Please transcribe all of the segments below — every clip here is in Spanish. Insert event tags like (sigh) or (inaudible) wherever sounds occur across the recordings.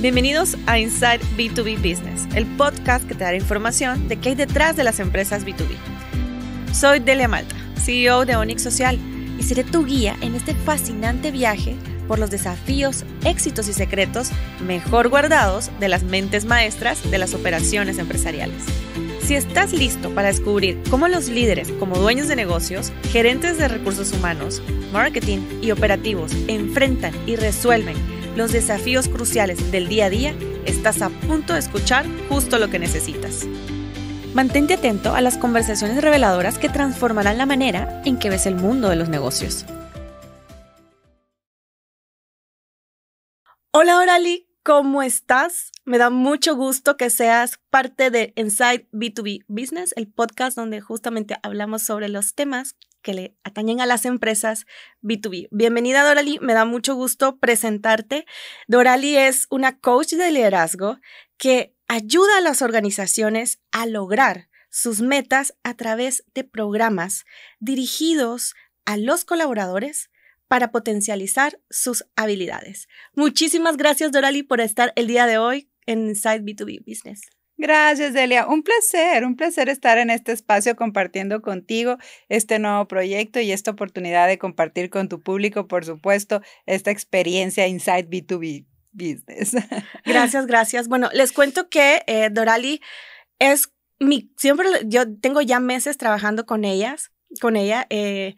Bienvenidos a Inside B2B Business, el podcast que te dará información de qué hay detrás de las empresas B2B. Soy Delia Malta, CEO de Onyx Social, y seré tu guía en este fascinante viaje por los desafíos, éxitos y secretos mejor guardados de las mentes maestras de las operaciones empresariales. Si estás listo para descubrir cómo los líderes como dueños de negocios, gerentes de recursos humanos, marketing y operativos enfrentan y resuelven los desafíos cruciales del día a día, estás a punto de escuchar justo lo que necesitas. Mantente atento a las conversaciones reveladoras que transformarán la manera en que ves el mundo de los negocios. Hola Orali, ¿cómo estás? Me da mucho gusto que seas parte de Inside B2B Business, el podcast donde justamente hablamos sobre los temas que le atañen a las empresas B2B. Bienvenida Dorali, me da mucho gusto presentarte. Dorali es una coach de liderazgo que ayuda a las organizaciones a lograr sus metas a través de programas dirigidos a los colaboradores para potencializar sus habilidades. Muchísimas gracias Dorali por estar el día de hoy en Inside B2B Business. Gracias, Delia. Un placer, un placer estar en este espacio compartiendo contigo este nuevo proyecto y esta oportunidad de compartir con tu público, por supuesto, esta experiencia Inside B2B Business. (laughs) Gracias, gracias. Bueno, les cuento que eh, Dorali es mi, siempre, yo tengo ya meses trabajando con ellas, con ella. Eh,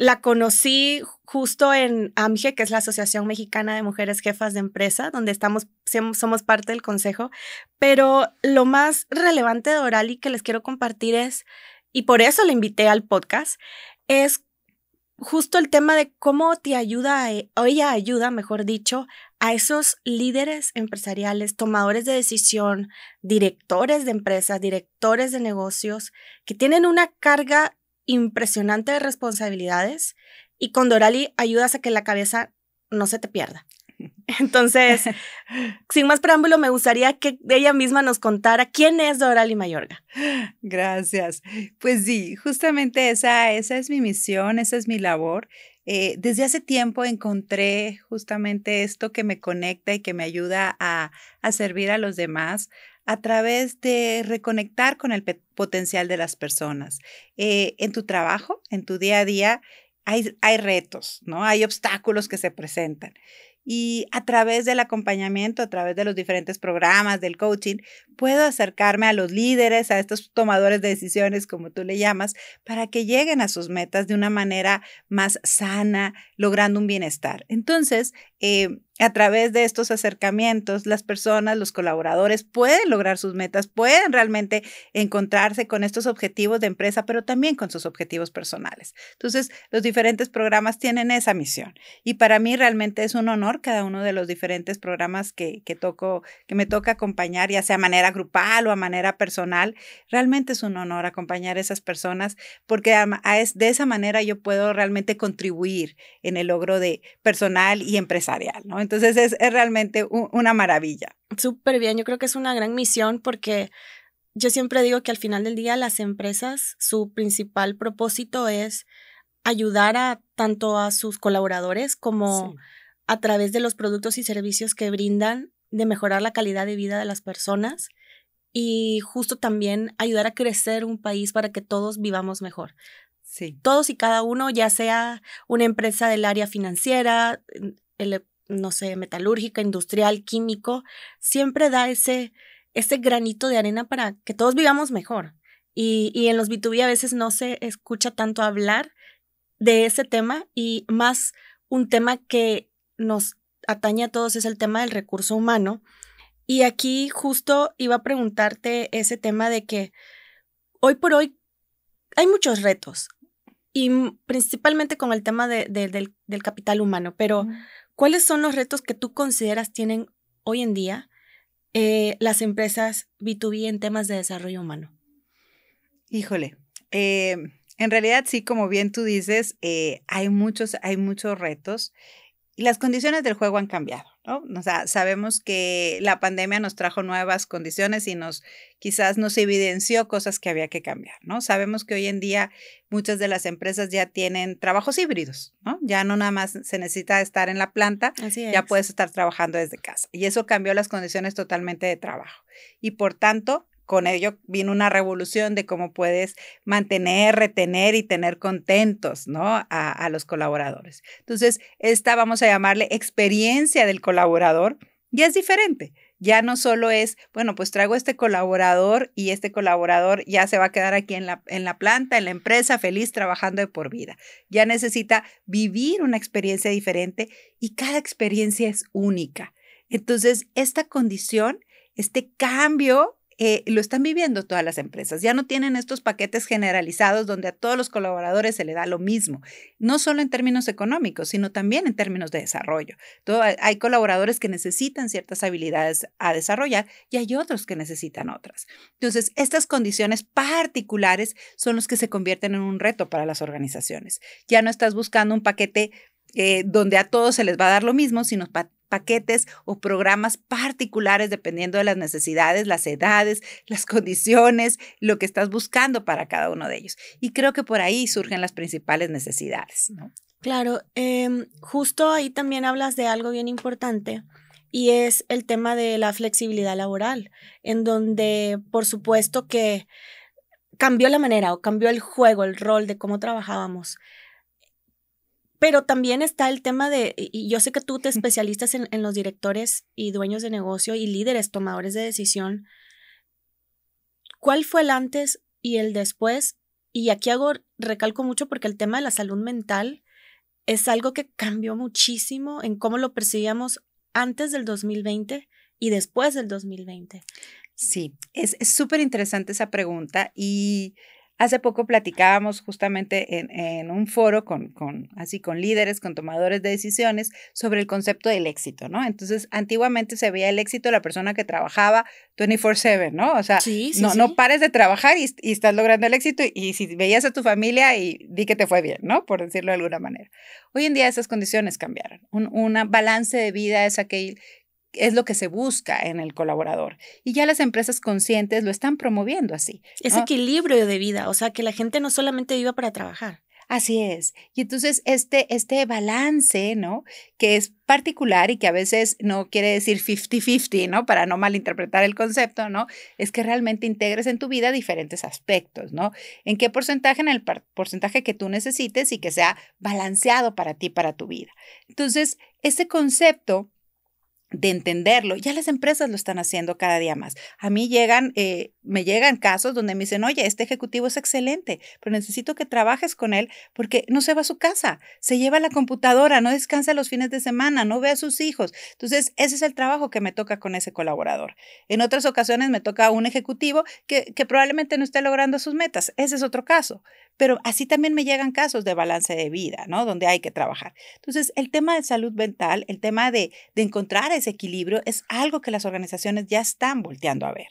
la conocí justo en AMGE, que es la Asociación Mexicana de Mujeres Jefas de Empresa, donde estamos, somos parte del consejo. Pero lo más relevante de y que les quiero compartir es, y por eso la invité al podcast, es justo el tema de cómo te ayuda, o ella ayuda, mejor dicho, a esos líderes empresariales, tomadores de decisión, directores de empresas, directores de negocios, que tienen una carga impresionante de responsabilidades y con Dorali ayudas a que la cabeza no se te pierda. (laughs) Entonces, sin más preámbulo, me gustaría que ella misma nos contara quién es Dorali Mayorga. Gracias. Pues sí, justamente esa, esa es mi misión, esa es mi labor. Eh, desde hace tiempo encontré justamente esto que me conecta y que me ayuda a, a servir a los demás a través de reconectar con el potencial de las personas. Eh, en tu trabajo, en tu día a día, hay, hay retos, ¿no? Hay obstáculos que se presentan. Y a través del acompañamiento, a través de los diferentes programas, del coaching, puedo acercarme a los líderes, a estos tomadores de decisiones, como tú le llamas, para que lleguen a sus metas de una manera más sana, logrando un bienestar. Entonces, eh, a través de estos acercamientos, las personas, los colaboradores pueden lograr sus metas, pueden realmente encontrarse con estos objetivos de empresa, pero también con sus objetivos personales. Entonces, los diferentes programas tienen esa misión. Y para mí realmente es un honor cada uno de los diferentes programas que, que que me toca acompañar, ya sea a manera grupal o a manera personal. Realmente es un honor acompañar a esas personas porque de esa manera yo puedo realmente contribuir en el logro de personal y empresarial, ¿no? Entonces es, realmente una maravilla. Súper bien, yo creo que es una gran misión porque yo siempre digo que al final del día las empresas, su principal propósito es ayudar a tanto a sus colaboradores como a través de los productos y servicios que brindan de mejorar la calidad de vida de las personas y justo también ayudar a crecer un país para que todos vivamos mejor. Sí. Todos y cada uno, ya sea una empresa del área financiera, el no sé, metalúrgica, industrial, químico, siempre da ese, ese granito de arena para que todos vivamos mejor. Y, en los B2B a veces no se escucha tanto hablar de ese tema y más un tema que nos atañe a todos es el tema del recurso humano. Y aquí justo iba a preguntarte ese tema de que hoy por hoy hay muchos retos y principalmente con el tema del, del, capital humano, pero ¿Cuáles son los retos que tú consideras tienen hoy en día eh, las empresas B2B en temas de desarrollo humano? Híjole, eh, en realidad sí, como bien tú dices, eh, hay, muchos, hay muchos retos y las condiciones del juego han cambiado. O sea, sabemos que la pandemia nos trajo nuevas condiciones y nos quizás nos evidenció cosas que había que cambiar, ¿no? Sabemos que hoy en día muchas de las empresas ya tienen trabajos híbridos, ¿no? Ya no nada más se necesita estar en la planta, ya puedes estar trabajando desde casa. Y eso cambió las condiciones totalmente de trabajo. Y por tanto, con ello vino una revolución de cómo puedes mantener, retener y tener contentos, ¿no? A, los colaboradores. Entonces, esta vamos a llamarle experiencia del colaborador, ya es diferente. Ya no solo es, bueno, pues traigo este colaborador y este colaborador ya se va a quedar aquí en la, en la planta, en la empresa, feliz, trabajando de por vida. Ya necesita vivir una experiencia diferente y cada experiencia es única. Entonces, esta condición, este cambio eh, lo están viviendo todas las empresas. Ya no tienen estos paquetes generalizados donde a todos los colaboradores se le da lo mismo, no solo en términos económicos, sino también en términos de desarrollo. hay colaboradores que necesitan ciertas habilidades a desarrollar y hay otros que necesitan otras. Entonces, estas condiciones particulares son los que se convierten en un reto para las organizaciones. Ya no estás buscando un paquete eh, donde a todos se les va a dar lo mismo, sino paquetes o programas particulares dependiendo de las necesidades, las edades, las condiciones, lo que estás buscando para cada uno de ellos. Y creo que por ahí surgen las principales necesidades. Claro, em, justo ahí también hablas de algo bien importante y es el tema de la flexibilidad laboral, en donde por supuesto que cambió la manera o cambió el juego, el rol de cómo trabajábamos. Pero también está el tema de, y yo sé que tú te especialistas en, los directores y dueños de negocio y líderes tomadores de decisión. ¿Cuál fue el antes y el después? Y aquí hago, recalco mucho porque el tema de la salud mental es algo que cambió muchísimo en cómo lo percibíamos antes del 2020 y después del 2020. Sí, es súper interesante esa pregunta y Hace poco platicábamos justamente en, un foro con, así, con líderes, con tomadores de decisiones sobre el concepto del éxito, ¿no? Entonces, antiguamente se veía el éxito la persona que trabajaba 24/7, ¿no? O sea, no, pares de trabajar y, estás logrando el éxito y, si veías a tu familia y di que te fue bien, ¿no? Por decirlo de alguna manera. Hoy en día esas condiciones cambiaron. Un balance de vida es aquel es lo que se busca en el colaborador. Y ya las empresas conscientes lo están promoviendo así. Ese equilibrio de vida, o sea, que la gente no solamente viva para trabajar. Así es. Y entonces este, este balance, ¿no? Que es particular y que a veces no quiere decir 50-50, ¿no? Para no malinterpretar el concepto, ¿no? Es que realmente integres en tu vida diferentes aspectos, ¿no? En qué porcentaje, en el porcentaje que tú necesites y que sea balanceado para ti, para tu vida. Entonces, este concepto de entenderlo. Ya las empresas lo están haciendo cada día más. A mí llegan, eh, me llegan casos donde me dicen, oye, este ejecutivo es excelente, pero necesito que trabajes con él porque no se va a su casa, se lleva la computadora, no descansa los fines de semana, no ve a sus hijos. Entonces, ese es el trabajo que me toca con ese colaborador. En otras ocasiones me toca un ejecutivo que, probablemente no esté logrando sus metas. Ese es otro caso. Pero así también me llegan casos de balance de vida, ¿no? Donde hay que trabajar. Entonces, el tema de salud mental, el tema de, de encontrar equilibrio es algo que las organizaciones ya están volteando a ver.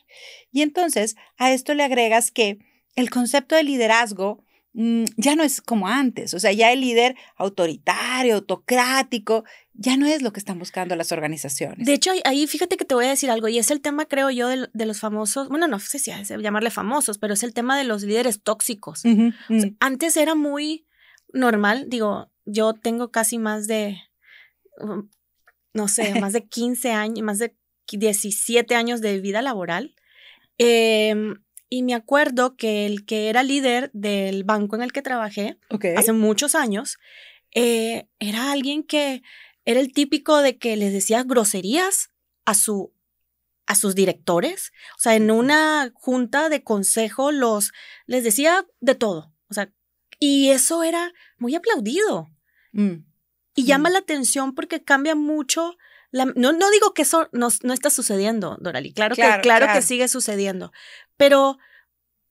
Y entonces a esto le agregas que el concepto de liderazgo mm, ya no es como antes, o sea, ya el líder autoritario, autocrático, ya no es lo que están buscando las organizaciones. De hecho, ahí fíjate que te voy a decir algo, y es el tema, creo yo, de, los famosos, bueno, no sé si es llamarle famosos, pero es el tema de los líderes tóxicos. Mm. antes era muy normal, digo, yo tengo casi más de no sé, más de 15 (laughs) años, más de 17 años de vida laboral. Em, y me acuerdo que el que era líder del banco en el que trabajé hace muchos años, eh, era alguien que era el típico de que les decía groserías a su a sus directores, o sea, en una junta de consejo los les decía de todo, o sea, y eso era muy aplaudido. Mm. Y llama la atención porque cambia mucho. no, digo que eso no, no está sucediendo, Dorali. Claro, que, sigue sucediendo. Pero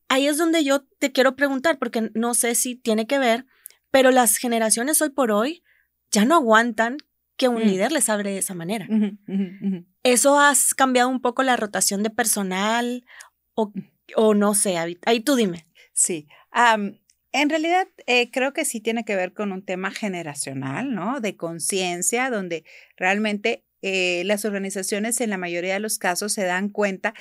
ahí es donde yo te quiero preguntar, porque no sé si tiene que ver, pero las generaciones hoy por hoy ya no aguantan que un mm. líder les abre de esa manera. ¿Eso has cambiado un poco la rotación de personal o, mm. no sé? Ahí tú dime. Sí. En realidad, eh, creo que sí tiene que ver con un tema generacional, ¿no? De conciencia, donde realmente eh, las organizaciones en la mayoría de los casos se dan cuenta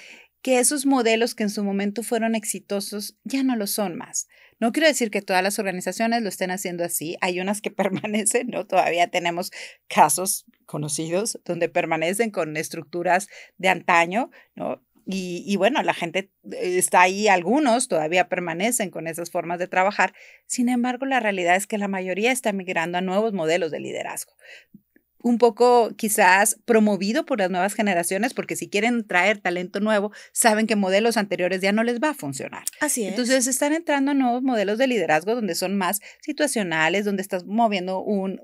que esos modelos que en su momento fueron exitosos ya no lo son más. No quiero decir que todas las organizaciones lo estén haciendo así, hay unas que (laughs) permanecen, ¿no? Todavía tenemos casos conocidos donde permanecen con estructuras de antaño, ¿no? Y, bueno, la gente eh, está ahí, algunos todavía permanecen con esas formas de trabajar. Sin embargo, la realidad es que la mayoría está migrando a nuevos modelos de liderazgo un poco quizás promovido por las nuevas generaciones, porque si quieren traer talento nuevo, saben que modelos anteriores ya no les va a funcionar. Así es. Entonces están entrando nuevos modelos de liderazgo donde son más situacionales, donde estás moviendo un,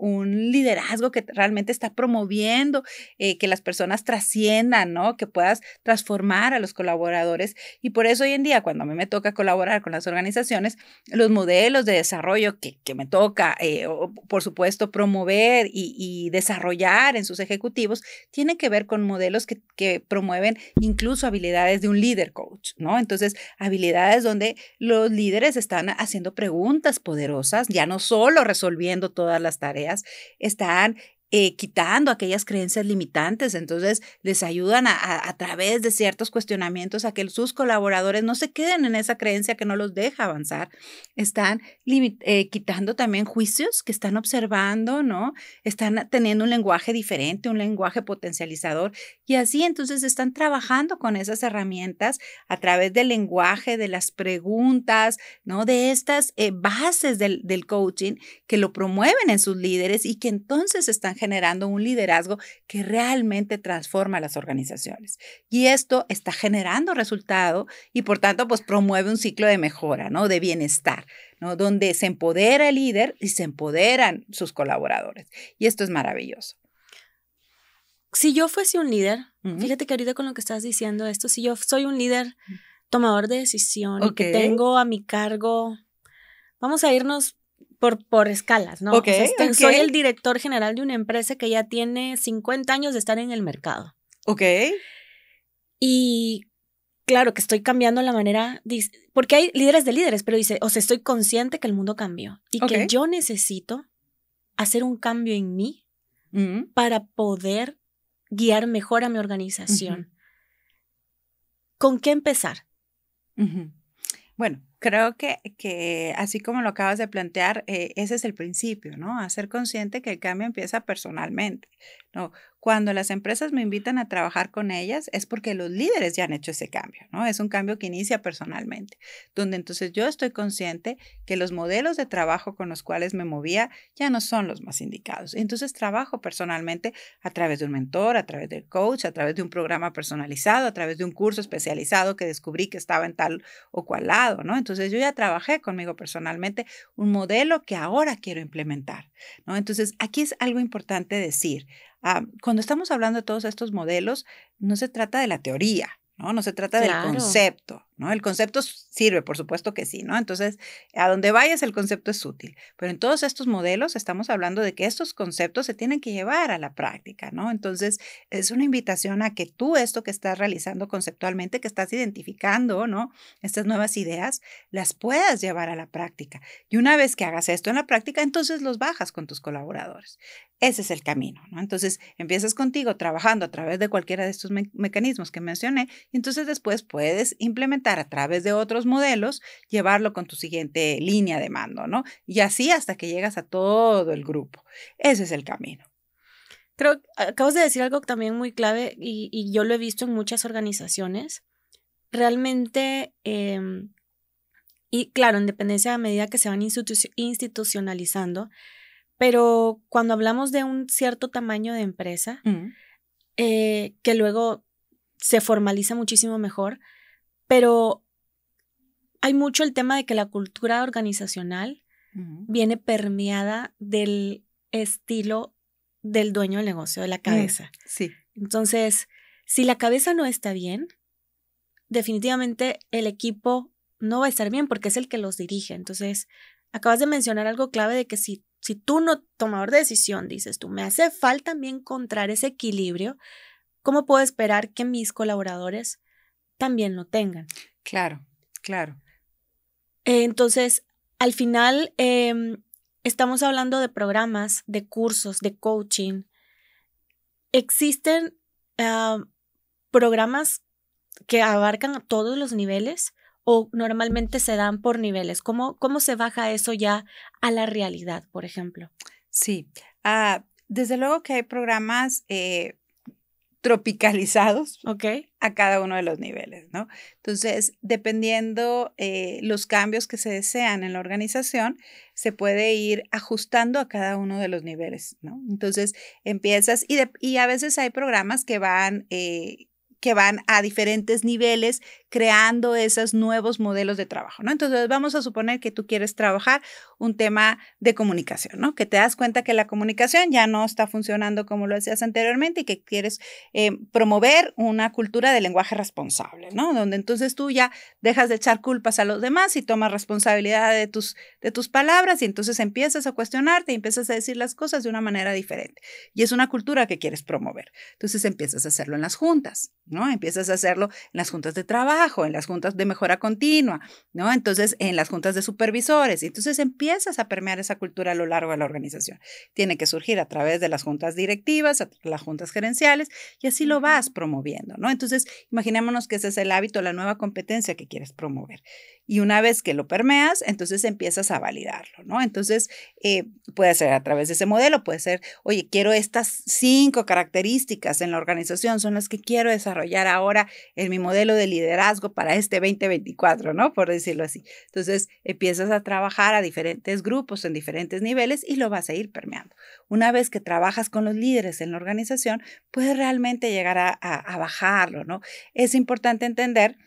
liderazgo que realmente está promoviendo eh, que las personas trasciendan, ¿no? Que puedas transformar a los colaboradores. Y por eso hoy en día, cuando a mí me toca colaborar con las organizaciones, los modelos de desarrollo que, que me toca, eh, por supuesto, promover y desarrollar, en sus ejecutivos tiene que ver con modelos que, que promueven incluso habilidades de un líder coach, ¿no? Entonces, habilidades donde los líderes están haciendo preguntas poderosas, ya no solo resolviendo todas las tareas, están eh, quitando aquellas creencias limitantes. Entonces, les ayudan a, a, través de ciertos cuestionamientos a que sus colaboradores no se queden en esa creencia que no los deja avanzar. Están eh, quitando también juicios que están observando, ¿no? Están teniendo un lenguaje diferente, un lenguaje potencializador. Y así entonces están trabajando con esas herramientas a través del lenguaje, de las preguntas, ¿no? De estas eh, bases del, del coaching que lo promueven en sus líderes y que entonces están generando un liderazgo que realmente transforma las organizaciones. Y esto está generando resultado y por tanto pues promueve un ciclo de mejora, ¿no? De bienestar, ¿no? Donde se empodera el líder y se empoderan sus colaboradores. Y esto es maravilloso. Si yo fuese un líder, fíjate que ahorita con lo que estás diciendo esto, si yo soy un líder tomador de decisión que tengo a mi cargo, vamos a irnos por, escalas, ¿no? Este, soy el director general de una empresa que ya tiene 50 años de estar en el mercado. Ok. Y claro que estoy cambiando la manera, porque hay líderes de líderes, pero dice, o sea, estoy consciente que el mundo cambió y que yo necesito hacer un cambio en mí mm. para poder guiar mejor a mi organización. ¿Con qué empezar? Bueno, creo que, que así como lo acabas de plantear, eh, ese es el principio, ¿no? Hacer consciente que el cambio empieza personalmente, ¿no? Cuando las empresas me invitan a trabajar con ellas es porque los líderes ya han hecho ese cambio, ¿no? Es un cambio que inicia personalmente, donde entonces yo estoy consciente que los modelos de trabajo con los cuales me movía ya no son los más indicados. Entonces trabajo personalmente a través de un mentor, a través del coach, a través de un programa personalizado, a través de un curso especializado que descubrí que estaba en tal o cual lado, ¿no? Entonces yo ya trabajé conmigo personalmente un modelo que ahora quiero implementar, ¿no? Entonces aquí es algo importante decir. Ah, cuando estamos hablando de todos estos modelos, no se trata de la teoría, ¿no? No se trata del concepto, ¿no? El concepto sirve, por supuesto que sí, ¿no? Entonces, a donde vayas el concepto es útil, pero en todos estos modelos estamos hablando de que estos conceptos se tienen que llevar a la práctica, ¿no? Entonces, es una invitación a que tú esto que estás realizando conceptualmente, que estás identificando, ¿no? Estas nuevas ideas, las puedas llevar a la práctica. Y una vez que hagas esto en la práctica, entonces los bajas con tus colaboradores. Ese es el camino, ¿no? Entonces, empiezas contigo trabajando a través de cualquiera de estos mecanismos que mencioné y entonces después puedes implementar a través de otros modelos llevarlo con tu siguiente línea de mando, ¿no? Y así hasta que llegas a todo el grupo. Ese es el camino. Creo, acabas de decir algo también muy clave y, yo lo he visto en muchas organizaciones. Realmente, em, y claro, en dependencia a medida que se van institucionalizando, pero cuando hablamos de un cierto tamaño de empresa, mm. eh, que luego se formaliza muchísimo mejor, pero hay mucho el tema de que la cultura organizacional viene permeada del estilo del dueño del negocio, de la mm, cabeza. Sí. Entonces, si la cabeza no está bien, definitivamente el equipo no va a estar bien porque es el que los dirige. Entonces, acabas de mencionar algo clave de que si, si tú no tomador de decisión, dices tú, me hace falta encontrar ese equilibrio, ¿cómo puedo esperar que mis colaboradores también lo tengan. Claro, claro. Eh, entonces, al final, em, estamos hablando de programas, de cursos, de coaching. Existen ah, programas que abarcan todos los niveles o normalmente se dan por niveles. ¿Cómo, cómo se baja eso ya a la realidad, por ejemplo? Sí, ah, desde luego que hay programas eh, tropicalizados a cada uno de los niveles, ¿no? Entonces, dependiendo eh, los cambios que se desean en la organización, se puede ir ajustando a cada uno de los niveles, ¿no? Entonces, empiezas y, a veces hay programas que van, eh, que van a diferentes niveles creando esos nuevos modelos de trabajo, ¿no? Entonces, vamos a suponer que tú quieres trabajar un tema de comunicación, ¿no? Que te das cuenta que la comunicación ya no está funcionando como lo decías anteriormente y que quieres eh, promover una cultura de lenguaje responsable, ¿no? Donde entonces tú ya dejas de echar culpas a los demás y tomas responsabilidad de tus, de tus palabras y entonces empiezas a cuestionarte y empiezas a decir las cosas de una manera diferente. Y es una cultura que quieres promover. Entonces, empiezas a hacerlo en las juntas, ¿no? Empiezas a hacerlo en las juntas de trabajo en las juntas de mejora continua, ¿no? Entonces, en las juntas de supervisores. Entonces, empiezas a permear esa cultura a lo largo de la organización. Tiene que surgir a través de las juntas directivas, las juntas gerenciales, y así lo vas promoviendo, ¿no? Entonces, imaginémonos que ese es el hábito, la nueva competencia que quieres promover. Y una vez que lo permeas, entonces empiezas a validarlo, ¿no? Entonces, eh, puede ser a través de ese modelo, puede ser, oye, quiero estas cinco características en la organización, son las que quiero desarrollar ahora en mi modelo de liderazgo para este 2024, ¿no? Por decirlo así. Entonces, empiezas a trabajar a diferentes grupos en diferentes niveles y lo vas a ir permeando. Una vez que trabajas con los líderes en la organización, puedes realmente llegar a, a bajarlo, ¿no? Es importante entender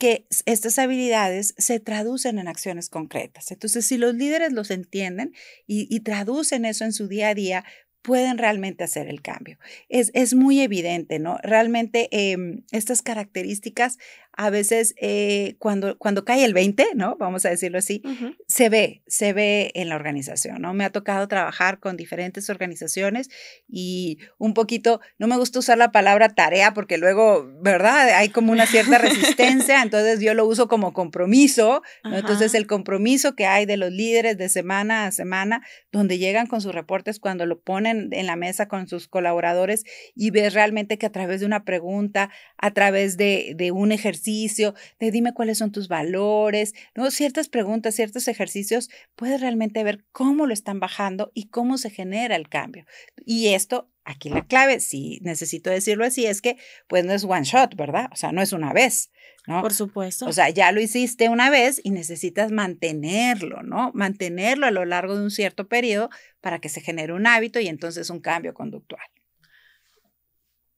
que estas habilidades se traducen en acciones concretas. Entonces, si los líderes los entienden y, traducen eso en su día a día, pueden realmente hacer el cambio. Es, es muy evidente, ¿no? Realmente em, estas características a veces eh, cuando, cuando cae el 20, ¿no? Vamos a decirlo así, se ve, se ve en la organización, ¿no? Me ha tocado trabajar con diferentes organizaciones y un poquito, no me gusta usar la palabra tarea porque luego, ¿verdad? Hay como una cierta (laughs) resistencia, entonces yo lo uso como compromiso, ¿no? Entonces el compromiso que hay de los líderes de semana a semana, donde llegan con sus reportes, cuando lo ponen en la mesa con sus colaboradores y ves realmente que a través de una pregunta, a través de, de un ejercicio, de dime cuáles son tus valores, ¿no? ciertas preguntas, ciertos ejercicios, puedes realmente ver cómo lo están bajando y cómo se genera el cambio. Y esto, aquí la clave, si necesito decirlo así, es que pues no es one shot, ¿verdad? O sea, no es una vez. ¿no? Por supuesto. O sea, ya lo hiciste una vez y necesitas mantenerlo, ¿no? Mantenerlo a lo largo de un cierto periodo para que se genere un hábito y entonces un cambio conductual.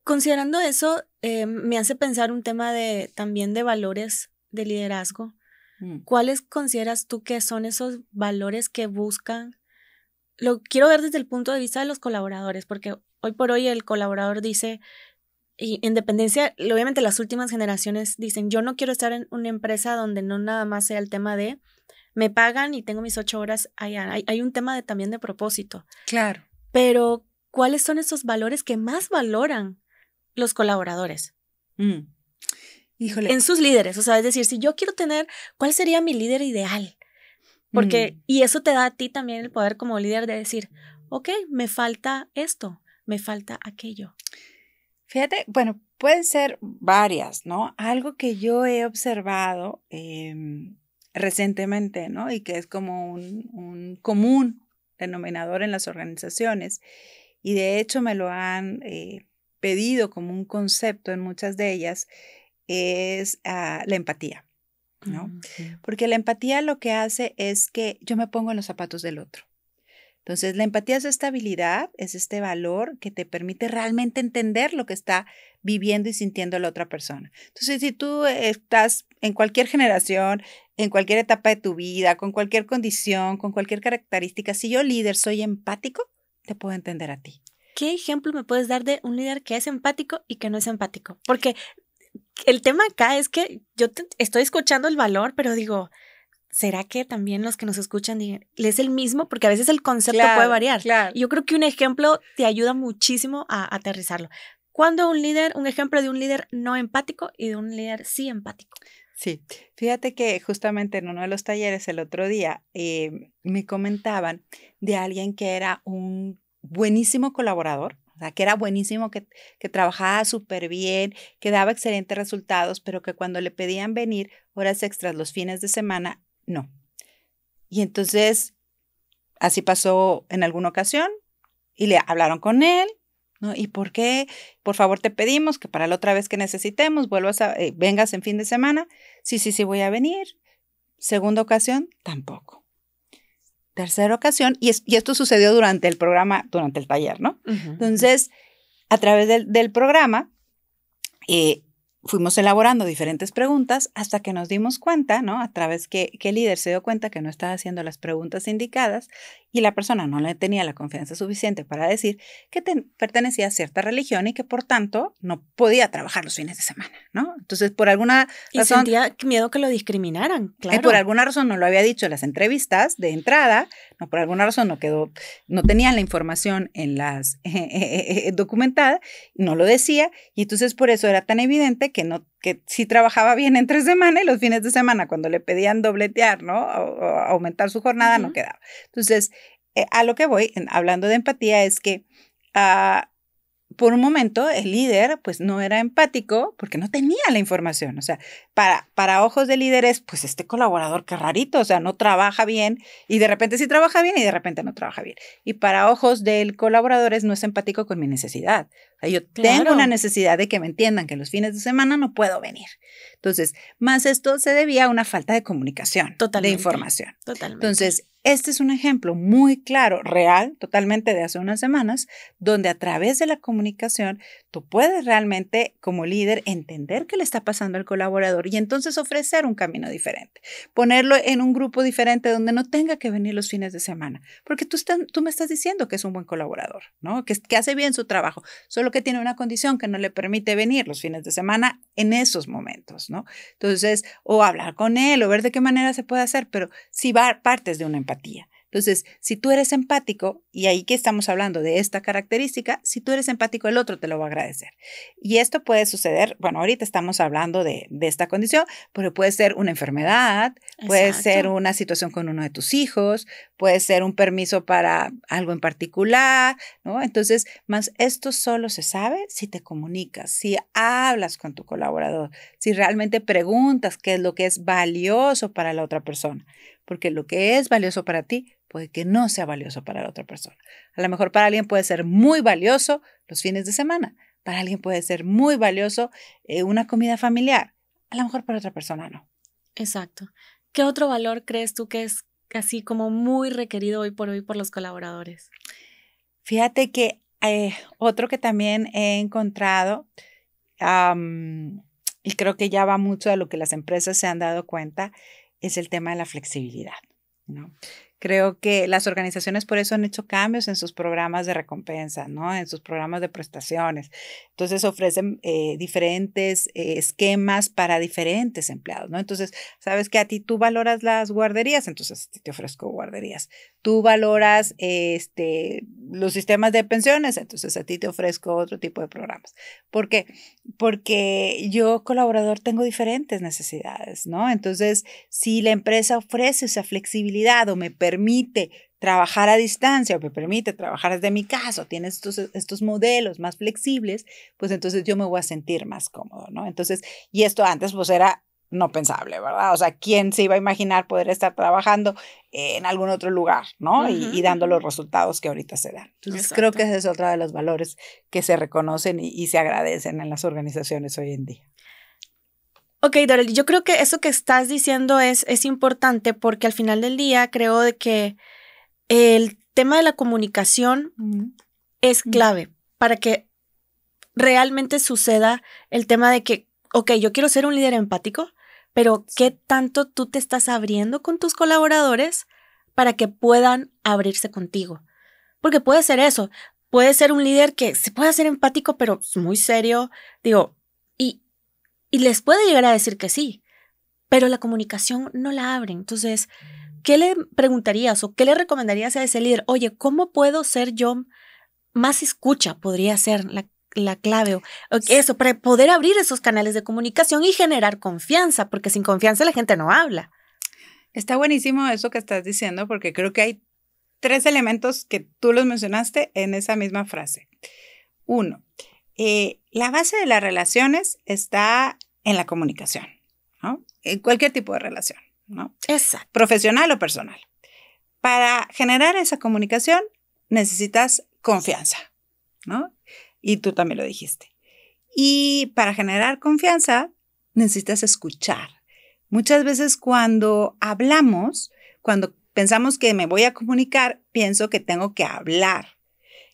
Considerando eso, eh, me hace pensar un tema de, también de valores de liderazgo. Mm. ¿Cuáles consideras tú que son esos valores que buscan? Lo quiero ver desde el punto de vista de los colaboradores, porque hoy por hoy el colaborador dice, y dependencia, obviamente las últimas generaciones dicen, yo no quiero estar en una empresa donde no nada más sea el tema de me pagan y tengo mis ocho horas allá. Hay, hay un tema de, también de propósito. Claro. Pero, ¿cuáles son esos valores que más valoran los colaboradores. Mm. Híjole. En sus líderes, o sea, es decir, si yo quiero tener, ¿cuál sería mi líder ideal? Porque, mm. y eso te da a ti también el poder como líder de decir, ok, me falta esto, me falta aquello. Fíjate, bueno, pueden ser varias, ¿no? Algo que yo he observado em, recientemente, ¿no? Y que es como un, común denominador en las organizaciones, y de hecho me lo han eh, pedido como un concepto en muchas de ellas es ah, la empatía, ¿no? Ah, Porque la empatía lo que hace es que yo me pongo en los zapatos del otro. Entonces, la empatía es esta habilidad, es este valor que te permite realmente entender lo que está viviendo y sintiendo la otra persona. Entonces, si tú estás en cualquier generación, en cualquier etapa de tu vida, con cualquier condición, con cualquier característica, si yo líder soy empático, te puedo entender a ti. ¿qué ejemplo me puedes dar de un líder que es empático y que no es empático? Porque el tema acá es que yo estoy escuchando el valor, pero digo, ¿será que también los que nos escuchan es el mismo? Porque a veces el concepto puede variar. Yo creo que un ejemplo te ayuda muchísimo a aterrizarlo. ¿Cuándo un líder, un ejemplo de un líder no empático y de un líder sí empático? Sí, fíjate que justamente en uno de los talleres el otro día eh, me comentaban de alguien que era un buenísimo colaborador, o sea, que era buenísimo, que, que trabajaba súper bien, que daba excelentes resultados, pero que cuando le pedían venir horas extras los fines de semana, no. Y entonces, así pasó en alguna ocasión y le hablaron con él. ¿no? ¿Y por qué? Por favor, te pedimos que para la otra vez que necesitemos, vuelvas a, eh, vengas en fin de semana. Sí, sí, sí, voy a venir. Segunda ocasión, tampoco tercera ocasión, y, y, esto sucedió durante el programa, durante el taller, ¿no? Entonces, a través del, del programa, eh, fuimos elaborando diferentes preguntas hasta que nos dimos cuenta, ¿no? A través que, que el líder se dio cuenta que no estaba haciendo las preguntas indicadas y la persona no le tenía la confianza suficiente para decir que pertenecía a cierta religión y que por tanto no podía trabajar los fines de semana, ¿no? Entonces, por alguna razón... Y sentía miedo que lo discriminaran, eh, claro. por alguna razón no lo había dicho en las entrevistas de entrada, no, por alguna razón no quedó, no tenían la información en las (laughs) eh, eh, documentada, no lo decía y entonces por eso era tan evidente que no, que sí trabajaba bien en tres semanas y los fines de semana cuando le pedían dobletear, ¿no? O, aumentar su jornada, no quedaba. Entonces, eh, a lo que voy, hablando de empatía, es que ah, por un momento el líder pues no era empático porque no tenía la información. O sea, para, para ojos de líderes, pues este colaborador que rarito, o sea, no trabaja bien y de repente sí trabaja bien y de repente no trabaja bien. Y para ojos del colaborador es no es empático con mi necesidad yo tengo una necesidad de que me entiendan que los fines de semana no puedo venir. Entonces, más esto se debía a una falta de comunicación, de información. Totalmente. Entonces, este es un ejemplo muy claro, real, totalmente de hace unas semanas, donde a través de la comunicación Tú puedes realmente como líder entender qué le está pasando al colaborador y entonces ofrecer un camino diferente, ponerlo en un grupo diferente donde no tenga que venir los fines de semana, porque tú, me estás diciendo que es un buen colaborador, Que, que hace bien su trabajo, solo que tiene una condición que no le permite venir los fines de semana en esos momentos, ¿no? Entonces, o hablar con él o ver de qué manera se puede hacer, pero si va, partes de una empatía. Entonces, si tú eres empático, y ahí que estamos hablando de esta característica, si tú eres empático, el otro te lo va a agradecer. Y esto puede suceder, bueno, ahorita estamos hablando de, esta condición, pero puede ser una enfermedad, puede ser una situación con uno de tus hijos, puede ser un permiso para algo en particular, ¿no? Entonces, más esto solo se sabe si te comunicas, si hablas con tu colaborador, si realmente preguntas qué es lo que es valioso para la otra persona porque lo que es valioso para ti puede que no sea valioso para la otra persona. A lo mejor para alguien puede ser muy valioso los fines de semana, para alguien puede ser muy valioso eh, una comida familiar, a lo mejor para otra persona no. Exacto. ¿Qué otro valor crees tú que es así como muy requerido hoy por hoy por los colaboradores? Fíjate que eh, otro que también he encontrado, y creo que ya va mucho de lo que las empresas se han dado cuenta, es el tema de la flexibilidad. ¿no? Creo que las organizaciones por eso han hecho cambios en sus programas de recompensa, ¿no? En sus programas de prestaciones. Entonces ofrecen eh, diferentes eh, esquemas para diferentes empleados, ¿no? Entonces, sabes que a ti tú valoras las guarderías, entonces te ofrezco guarderías. Tú valoras este, los sistemas de pensiones, entonces a ti te ofrezco otro tipo de programas. ¿Por qué? Porque yo colaborador tengo diferentes necesidades, ¿no? Entonces, si la empresa ofrece esa flexibilidad o me permite permite trabajar a distancia o me permite trabajar desde mi casa, tienes estos, modelos más flexibles, pues entonces yo me voy a sentir más cómodo, ¿no? Entonces, y esto antes pues era no pensable, ¿verdad? O sea, ¿quién se iba a imaginar poder estar trabajando en algún otro lugar, ¿no? y, dando los resultados que ahorita se dan. Entonces, creo que ese es otro de los valores que se reconocen y se agradecen en las organizaciones hoy en día. Ok, Dorel, yo creo que eso que estás diciendo es, es importante porque al final del día creo de que el tema de la comunicación es clave para que realmente suceda el tema de que, ok, yo quiero ser un líder empático, pero ¿qué tanto tú te estás abriendo con tus colaboradores para que puedan abrirse contigo? Porque puede ser eso, puede ser un líder que se puede ser empático, pero es muy serio, digo, y les puede llegar a decir que sí, pero la comunicación no la abren. Entonces, ¿qué le preguntarías o qué le recomendarías a ese líder? Oye, ¿cómo puedo ser yo más escucha? Podría ser la, clave. eso, para poder abrir esos canales de comunicación y generar confianza, porque sin confianza la gente no habla. Está buenísimo eso que estás diciendo, porque creo que hay tres elementos que tú los mencionaste en esa misma frase. Uno, eh, la base de las relaciones está en la comunicación, ¿no? En cualquier tipo de relación, ¿no? Exacto. Profesional o personal. Para generar esa comunicación necesitas confianza, ¿no? Y tú también lo dijiste. Y para generar confianza necesitas escuchar. Muchas veces cuando hablamos, cuando pensamos que me voy a comunicar, pienso que tengo que hablar.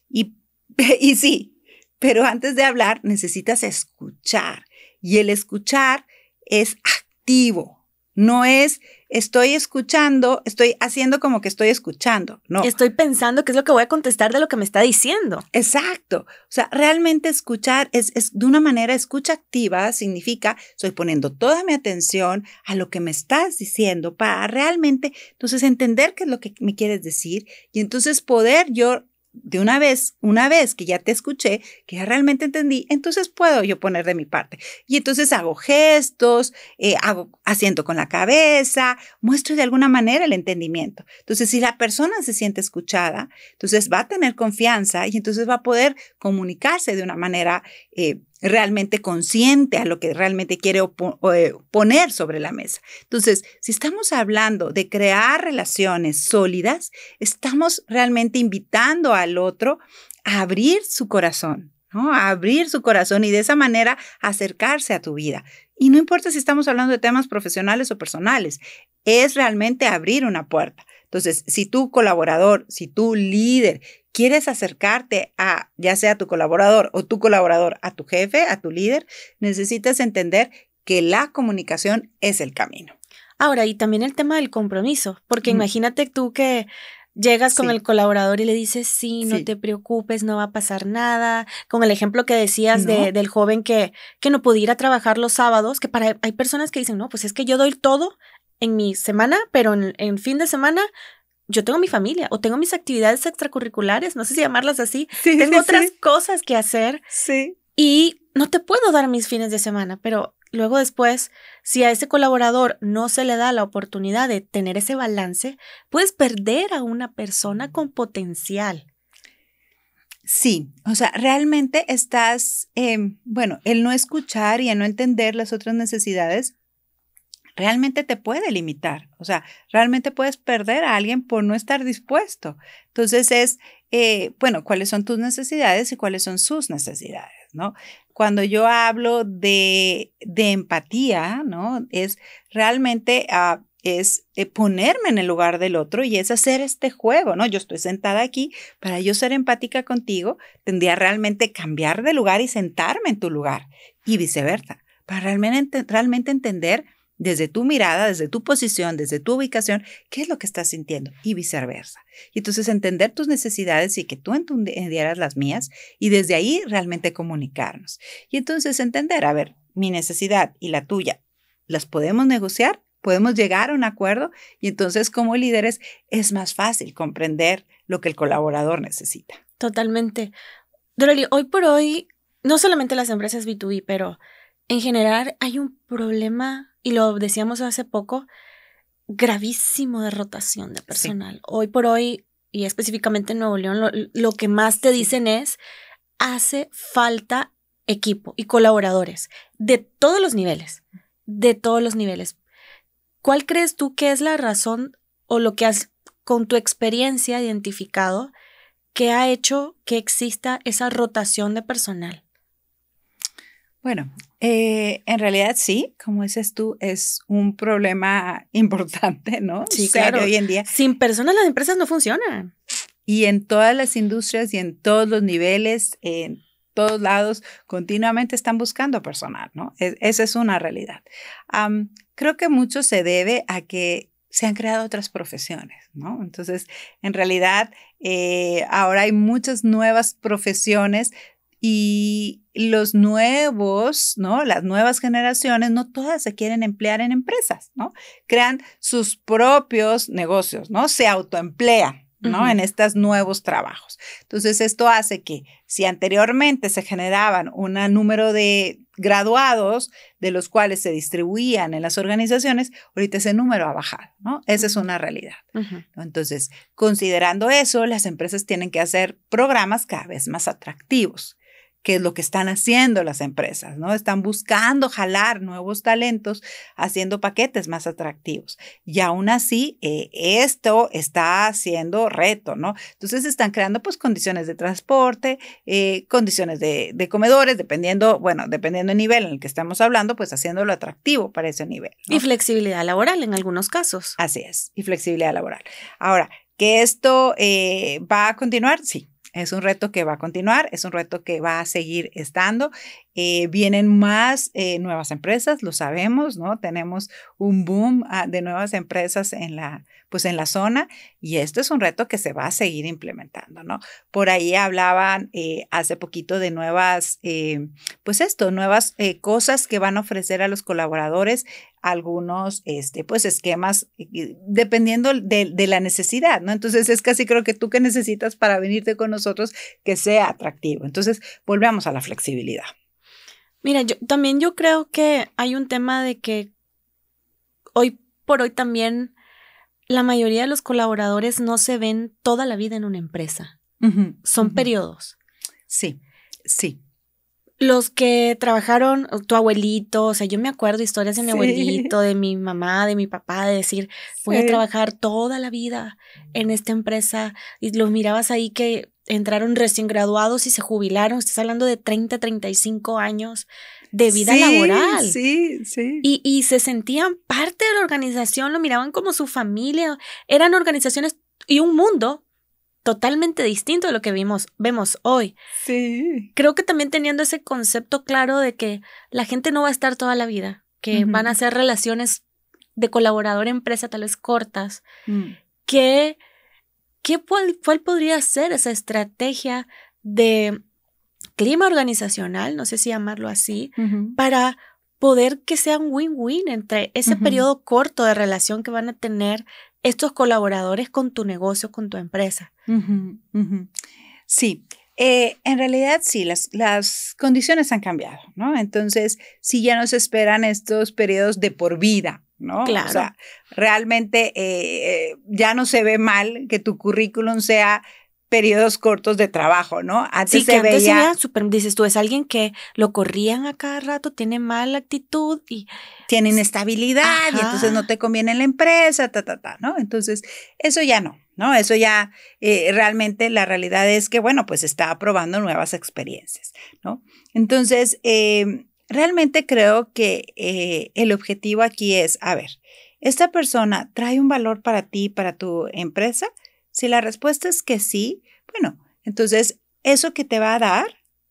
Y, (laughs) y sí, pero antes de hablar necesitas escuchar y el escuchar es activo, no es estoy escuchando, estoy haciendo como que estoy escuchando, no. Estoy pensando qué es lo que voy a contestar de lo que me está diciendo. Exacto. O sea, realmente escuchar es, de una manera, escucha activa significa estoy poniendo toda mi atención a lo que me estás diciendo para realmente, entonces, entender qué es lo que me quieres decir y entonces poder yo de una vez, una vez que ya te escuché, que ya realmente entendí, entonces puedo yo poner de mi parte. Y entonces hago gestos, eh, hago asiento con la cabeza, muestro de alguna manera el entendimiento. Entonces, si la persona se siente escuchada, entonces va a tener confianza y entonces va a poder comunicarse de una manera eh, realmente consciente a lo que realmente quiere eh, poner sobre la mesa. Entonces, si estamos hablando de crear relaciones sólidas, estamos realmente invitando al otro a abrir su corazón, ¿no? A abrir su corazón y de esa manera acercarse a tu vida. Y no importa si estamos hablando de temas profesionales o personales, es realmente abrir una puerta. Entonces, si tu colaborador, si tu líder quieres acercarte a ya sea tu colaborador o tu colaborador a tu jefe, a tu líder, necesitas entender que la comunicación es el camino. Ahora, y también el tema del compromiso, porque imagínate tú que llegas con el colaborador y le dices, sí, no te preocupes, no va a pasar nada, con el ejemplo que decías de, del joven que, que no pudiera trabajar los sábados, que para hay personas que dicen, no, pues es que yo doy todo en mi semana, pero en, fin de semana yo tengo mi familia o tengo mis actividades extracurriculares, no sé si llamarlas así. (laughs) tengo otras cosas que hacer. Sí. Y no te puedo dar mis fines de semana, pero luego después, si a ese colaborador no se le da la oportunidad de tener ese balance, puedes perder a una persona con potencial. Sí, o sea, realmente estás, em, bueno, el no escuchar y el no entender las otras necesidades realmente te puede limitar, o sea, realmente puedes perder a alguien por no estar dispuesto. Entonces es, eh, bueno, cuáles son tus necesidades y cuáles son sus necesidades, ¿no? Cuando yo hablo de, de empatía, ¿no? Es realmente... Ah, es eh, ponerme en el lugar del otro y es hacer este juego, ¿no? Yo estoy sentada aquí, para yo ser empática contigo, tendría realmente cambiar de lugar y sentarme en tu lugar y viceversa, para realmente, realmente entender desde tu mirada, desde tu posición, desde tu ubicación, qué es lo que estás sintiendo y viceversa. Y entonces entender tus necesidades y que tú entendieras las mías y desde ahí realmente comunicarnos. Y entonces entender, a ver, mi necesidad y la tuya, ¿las podemos negociar? ¿Podemos llegar a un acuerdo? Y entonces como líderes es más fácil comprender lo que el colaborador necesita. Totalmente. Dorali, hoy por hoy, no solamente las empresas B2B, pero en general hay un problema y lo decíamos hace poco, gravísimo de rotación de personal. Hoy por hoy, y específicamente en Nuevo León, lo, lo que más te dicen es, hace falta equipo y colaboradores de todos los niveles, de todos los niveles. ¿Cuál crees tú que es la razón o lo que has con tu experiencia identificado que ha hecho que exista esa rotación de personal? Bueno, eh, en realidad sí, como dices tú, es un problema (laughs) importante, ¿no? Sí, claro. Hoy en día. Sin personas las empresas no funcionan. Y en todas las industrias y en todos los niveles, en todos lados, continuamente están buscando personal, ¿no? esa es una realidad. creo que mucho se debe a que se han creado otras profesiones, ¿no? Entonces, en realidad, eh, ahora hay muchas nuevas profesiones y los nuevos, ¿no? Las nuevas generaciones, no todas se quieren emplear en empresas, ¿no? Crean sus propios negocios, ¿no? Se autoemplean. ¿no? En estos nuevos trabajos. Entonces, esto hace que si anteriormente se generaban un número de graduados de los cuales se distribuían en las organizaciones, ahorita ese número ha bajado, ¿no? Esa es una realidad. Entonces, considerando eso, las empresas tienen que hacer programas cada vez más atractivos que es lo que están haciendo las empresas, ¿no? Están buscando jalar nuevos talentos haciendo paquetes más atractivos. Y aún así, eh, esto está haciendo reto, ¿no? Entonces están creando pues condiciones de transporte, eh, condiciones de, comedores, dependiendo, bueno, dependiendo del nivel en el que estamos hablando, pues haciéndolo atractivo para ese nivel. Y flexibilidad laboral en algunos casos. Así es, y flexibilidad laboral. Ahora, ¿que esto eh, va a continuar? Sí, es un reto que va a continuar, es un reto que va a seguir estando. Eh, vienen más eh, nuevas empresas, lo sabemos, ¿no? Tenemos un boom ah, de nuevas empresas en la, pues en la zona y esto es un reto que se va a seguir implementando, ¿no? Por ahí hablaban eh, hace poquito de nuevas, pues esto, nuevas cosas que van a ofrecer a los colaboradores algunos este, pues esquemas dependiendo de, la necesidad, ¿no? Entonces es casi creo que tú que necesitas para venirte con nosotros que sea atractivo. Entonces volvemos a la flexibilidad. Mira, yo también yo creo que hay un tema de que hoy por hoy también la mayoría de los colaboradores no se ven toda la vida en una empresa. Son periodos. Sí, sí los que trabajaron, tu abuelito, o sea, yo me acuerdo historias de mi abuelito, de mi mamá, de mi papá, de decir, voy a trabajar toda la vida en esta empresa. Y los mirabas ahí que entraron recién graduados y se jubilaron. Estás hablando de 30, 35 años de vida laboral. Sí, sí. Y, y se sentían parte de la organización, lo miraban como su familia. Eran organizaciones y un mundo totalmente distinto de lo que vimos, vemos hoy. Sí. Creo que también teniendo ese concepto claro de que la gente no va a estar toda la vida, que van a ser relaciones de colaborador-empresa tal vez cortas, mm. cuál, podría ser esa estrategia de clima organizacional, no sé si llamarlo así, para poder que sea un win-win entre ese periodo corto de relación que van a tener estos colaboradores con tu negocio, con tu empresa. Sí, eh, en realidad sí, las, las condiciones han cambiado, ¿no? Entonces, sí ya no se esperan estos periodos de por vida, ¿no? Claro. O sea, realmente eh, eh, ya no se ve mal que tu currículum sea periodos cortos de trabajo, ¿no? Antes que se veía... dices tú, es alguien que lo corrían a cada rato, tiene mala actitud y... Tiene inestabilidad y entonces no te conviene la empresa, ta, ta, ta, ¿no? Entonces, eso ya no, ¿no? Eso ya eh, realmente la realidad es que, bueno, pues está probando nuevas experiencias, ¿no? Entonces, em, realmente creo que eh, el objetivo aquí es, a ver, esta persona trae un valor para ti, para tu empresa, si la respuesta es que sí, bueno, entonces eso que te va a dar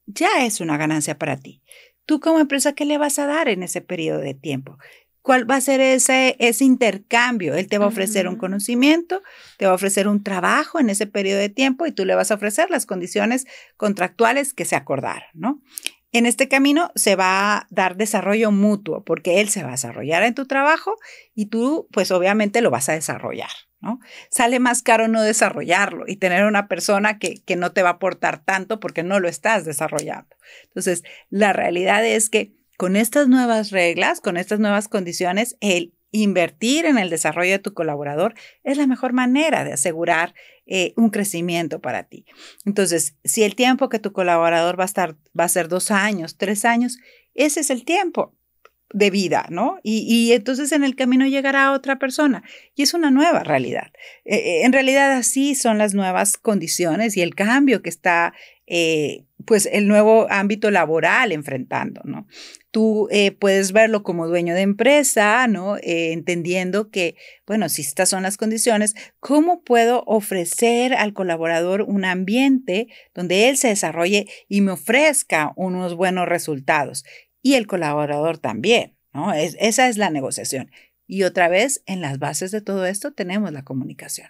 ya es una ganancia para ti. Tú como empresa, ¿qué le vas a dar en ese periodo de tiempo? ¿Cuál va a ser ese, ese intercambio? Él te va a ofrecer un conocimiento, te va a ofrecer un trabajo en ese periodo de tiempo y tú le vas a ofrecer las condiciones contractuales que se acordaron, ¿no? En este camino se va a dar desarrollo mutuo porque él se va a desarrollar en tu trabajo y tú, pues obviamente lo vas a desarrollar, Sale más caro no desarrollarlo y tener una persona que, no te va a aportar tanto porque no lo estás desarrollando. Entonces, la realidad es que con estas nuevas reglas, con estas nuevas condiciones, el invertir en el desarrollo de tu colaborador es la mejor manera de asegurar eh, un crecimiento para ti. Entonces, si el tiempo que tu colaborador va a estar va a ser dos años, tres años, ese es el tiempo de vida, ¿no? Y, entonces en el camino llegará otra persona y es una nueva realidad. Eh, eh, en realidad así son las nuevas condiciones y el cambio que está, eh, pues, el nuevo ámbito laboral enfrentando, ¿no? Tú puedes verlo como dueño de empresa, ¿no? entendiendo que, bueno, si estas son las condiciones, ¿cómo puedo ofrecer al colaborador un ambiente donde él se desarrolle y me ofrezca unos buenos resultados? y el colaborador también, ¿no? esa es la negociación. Y otra vez, en las bases de todo esto tenemos la comunicación.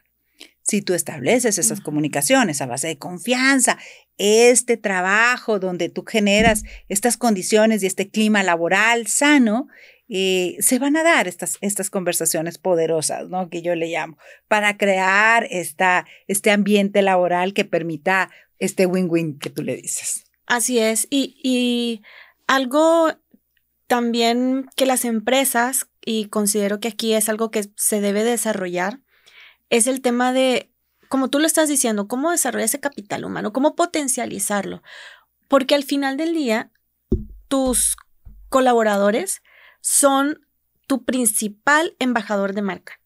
Si tú estableces esas comunicaciones a base de confianza, este trabajo donde tú generas estas condiciones y este clima laboral sano, eh, se van a dar estas, estas conversaciones poderosas, ¿no? Que yo le llamo, para crear esta, este ambiente laboral que permita este win-win que tú le dices. Así es. Y, y algo también que las empresas, y considero que aquí es algo que se debe desarrollar, es el tema de, como tú lo estás diciendo, cómo desarrollar ese capital humano, cómo potencializarlo. Porque al final del día, tus colaboradores son tu principal embajador de marca.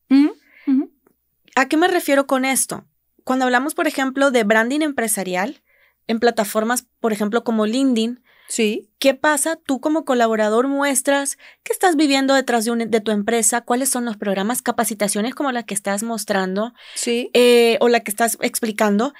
¿A qué me refiero con esto? Cuando hablamos, por ejemplo, de branding empresarial, en plataformas, por ejemplo, como LinkedIn, Sí. ¿Qué pasa? Tú como colaborador muestras qué estás viviendo detrás de, tu empresa, cuáles son los programas, capacitaciones como las que estás mostrando sí. Eh, o la que estás explicando.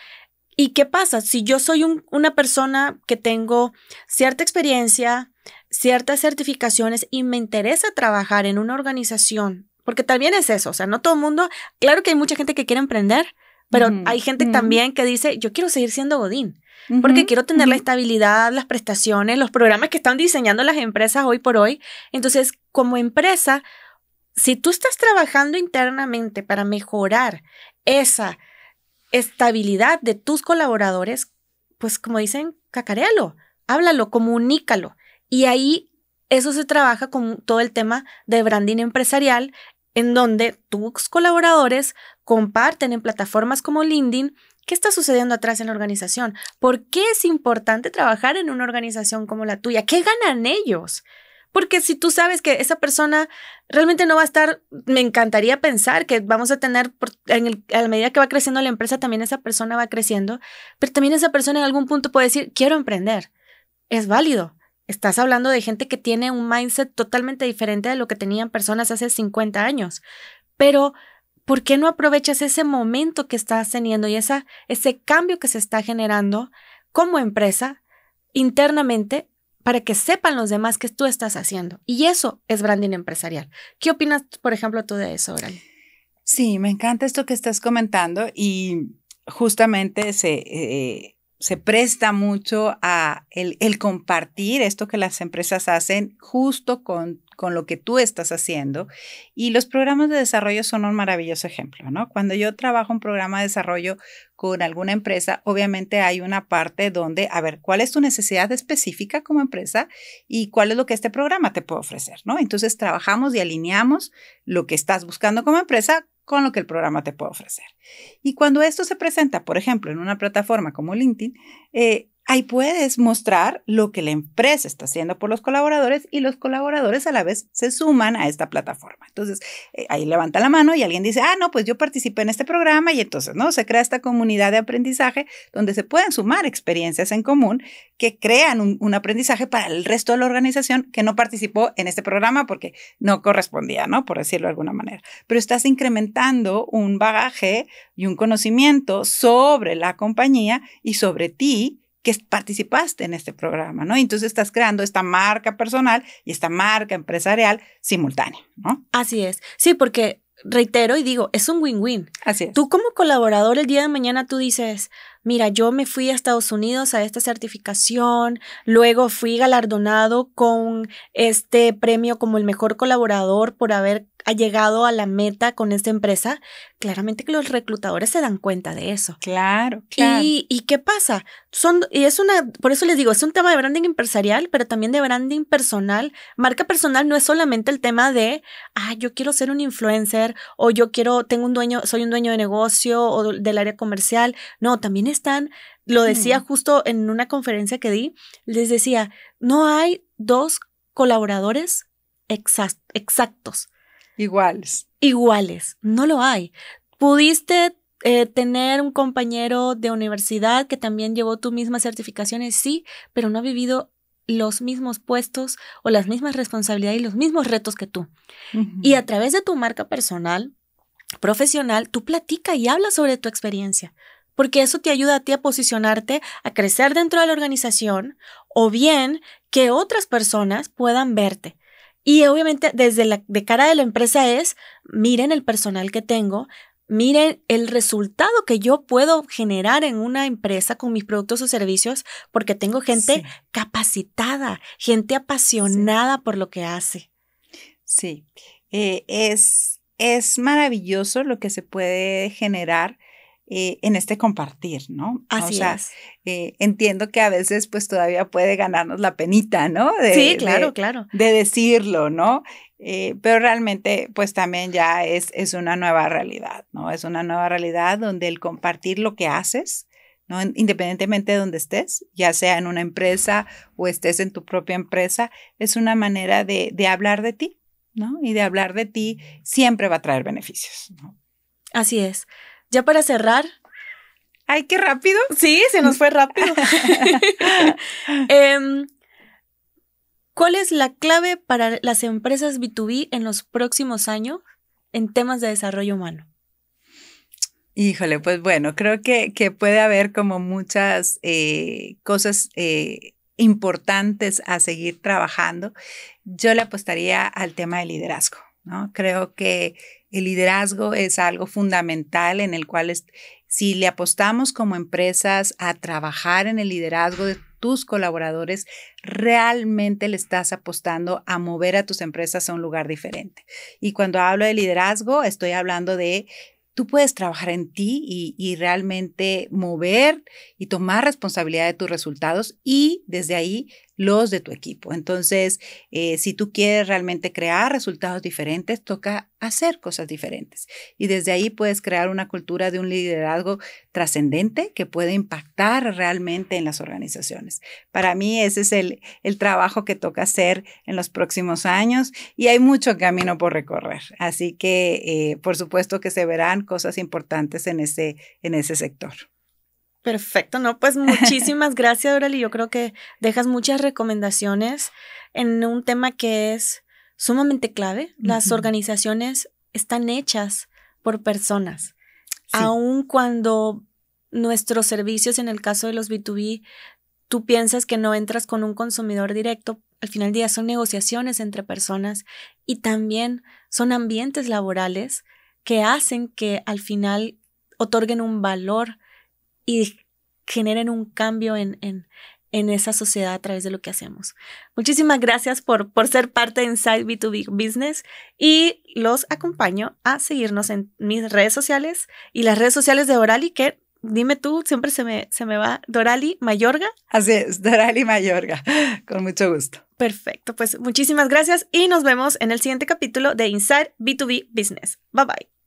¿Y qué pasa? Si yo soy una persona que tengo cierta experiencia, ciertas certificaciones y me interesa trabajar en una organización, porque también es eso, o sea, no todo el mundo, claro que hay mucha gente que quiere emprender, pero hay gente también que dice, yo quiero seguir siendo Godín porque quiero tener la estabilidad, las prestaciones, los programas que están diseñando las empresas hoy por hoy. Entonces, como empresa, si tú estás trabajando internamente para mejorar esa estabilidad de tus colaboradores, pues como dicen, cacarealo, háblalo, comunícalo. Y ahí eso se trabaja con todo el tema de branding empresarial, en donde tus colaboradores comparten en plataformas como LinkedIn ¿Qué está sucediendo atrás en la organización? ¿Por qué es importante trabajar en una organización como la tuya? ¿Qué ganan ellos? Porque si tú sabes que esa persona realmente no va a estar, me encantaría pensar que vamos a tener, a medida que va creciendo la empresa, también esa persona va creciendo, pero también esa persona en algún punto puede decir, quiero emprender. Es válido. Estás hablando de gente que tiene un mindset totalmente diferente de lo que tenían personas hace 50 años, pero ¿por qué no aprovechas ese momento que estás teniendo y esa, ese cambio que se está generando como empresa internamente para que sepan los demás que tú estás haciendo? Y eso es branding empresarial. ¿Qué opinas, por ejemplo, tú de eso, Oral? Sí, me encanta esto que estás comentando y justamente se, eh, se presta mucho a el, compartir esto que las empresas hacen justo con, con lo que tú estás haciendo. Y los programas de desarrollo son un maravilloso ejemplo, ¿no? Cuando yo trabajo un programa de desarrollo con alguna empresa, obviamente hay una parte donde, a ver, ¿cuál es tu necesidad específica como empresa y cuál es lo que este programa te puede ofrecer, ¿no? Entonces trabajamos y alineamos lo que estás buscando como empresa con lo que el programa te puede ofrecer. Y cuando esto se presenta, por ejemplo, en una plataforma como LinkedIn, eh, Ahí puedes mostrar lo que la empresa está haciendo por los colaboradores y los colaboradores a la vez se suman a esta plataforma. Entonces, eh, ahí levanta la mano y alguien dice, ah, no, pues yo participé en este programa y entonces, ¿no? Se crea esta comunidad de aprendizaje donde se pueden sumar experiencias en común que crean un, un aprendizaje para el resto de la organización que no participó en este programa porque no correspondía, ¿no? Por decirlo de alguna manera. Pero estás incrementando un bagaje y un conocimiento sobre la compañía y sobre ti que participaste en este programa, ¿no? Entonces estás creando esta marca personal y esta marca empresarial simultánea, ¿no? Así es. Sí, porque reitero y digo, es un win-win. Así es. Tú como colaborador el día de mañana tú dices, mira, yo me fui a Estados Unidos a esta certificación, luego fui galardonado con este premio como el mejor colaborador por haber ha llegado a la meta con esta empresa, claramente que los reclutadores se dan cuenta de eso. Claro, claro. ¿Y, qué pasa? Son, y es una, por eso les digo, es un tema de branding empresarial, pero también de branding personal. Marca personal no es solamente el tema de, ah, yo quiero ser un influencer o yo quiero, tengo un dueño, soy un dueño de negocio o del área comercial. No, también están, lo decía justo en una conferencia que di, les decía, no hay dos colaboradores exactos Iguales. Iguales, no lo hay. Pudiste eh, tener un compañero de universidad que también llevó tus mismas certificaciones, sí, pero no ha vivido los mismos puestos o las mismas responsabilidades y los mismos retos que tú. Y a través de tu marca personal, profesional, tú platica y hablas sobre tu experiencia, porque eso te ayuda a ti a posicionarte, a crecer dentro de la organización o bien que otras personas puedan verte. Y obviamente desde la de cara de la empresa es, miren el personal que tengo, miren el resultado que yo puedo generar en una empresa con mis productos o servicios, porque tengo gente capacitada, gente apasionada por lo que hace. Sí, eh, es, es maravilloso lo que se puede generar eh, en este compartir, ¿no? Ah, Así o eh, entiendo que a veces pues todavía puede ganarnos la penita, ¿no? De, sí, claro, claro. De decirlo, ¿no? Eh, pero realmente pues también ya es, es una nueva realidad, ¿no? Es una nueva realidad donde el compartir lo que haces, ¿no? Independientemente de donde estés, ya sea en una empresa o estés en tu propia empresa, es una manera de, de hablar de ti, ¿no? Y de hablar de ti siempre va a traer beneficios, ¿no? Así es. Ya para cerrar. Ay, qué rápido. Sí, se nos fue rápido. (laughs) Em, ¿Cuál es la clave para las empresas B2B en los próximos años en temas de desarrollo humano? Híjole, pues bueno, creo que, puede haber como muchas eh, cosas eh, importantes a seguir trabajando. Yo le apostaría al tema de liderazgo, ¿no? Creo que el liderazgo es algo fundamental en el cual si le apostamos como empresas a trabajar en el liderazgo de tus colaboradores, realmente le estás apostando a mover a tus empresas a un lugar diferente. Y cuando hablo de liderazgo, estoy hablando de tú puedes trabajar en ti y, y, realmente mover y tomar responsabilidad de tus resultados y desde ahí los de tu equipo. Entonces, eh, si tú quieres realmente crear resultados diferentes, toca hacer cosas diferentes. Y desde ahí puedes crear una cultura de un liderazgo trascendente que puede impactar realmente en las organizaciones. Para mí ese es el, trabajo que toca hacer en los próximos años y hay mucho camino por recorrer. Así que, eh, por supuesto que se verán cosas importantes en en ese sector. Perfecto, ¿no? Pues muchísimas gracias, Dorali. Yo creo que dejas muchas recomendaciones en un tema que es sumamente clave. Las organizaciones están hechas por personas. Aun cuando nuestros servicios, en el caso de los B2B, tú piensas que no entras con un consumidor directo, al final del día son negociaciones entre personas y también son ambientes laborales que hacen que al final otorguen un valor y generen un cambio en, en, esa sociedad a través de lo que hacemos. Muchísimas gracias por, por ser parte de Inside B2B Business y los acompaño a seguirnos en mis redes sociales y las redes sociales de Orali que dime tú, siempre se me, se me va Dorali Mayorga. Así es, Dorali Mayorga, con mucho gusto. Perfecto, pues muchísimas gracias y nos vemos en el siguiente capítulo de Inside B2B Business. Bye bye.